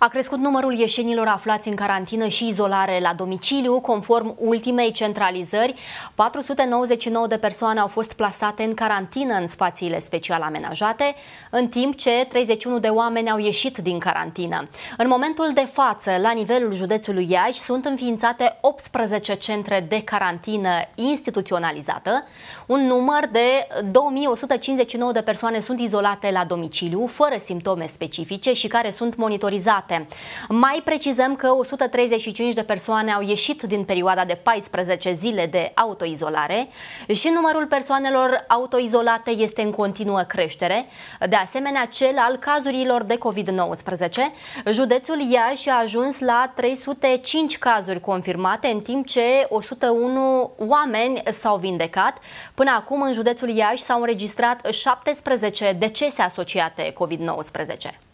A crescut numărul ieșenilor aflați în carantină și izolare la domiciliu, conform ultimei centralizări. 499 de persoane au fost plasate în carantină în spațiile special amenajate, în timp ce 31 de oameni au ieșit din carantină. În momentul de față, la nivelul județului Iași, sunt înființate 18 centre de carantină instituționalizată. Un număr de 2159 de persoane sunt izolate la domiciliu, fără simptome specifice și care sunt monitorizate date. Mai precizăm că 135 de persoane au ieșit din perioada de 14 zile de autoizolare și numărul persoanelor autoizolate este în continuă creștere, de asemenea cel al cazurilor de COVID-19. Județul Iași a ajuns la 305 cazuri confirmate, în timp ce 101 oameni s-au vindecat. Până acum, în județul Iași s-au înregistrat 17 decese asociate COVID-19.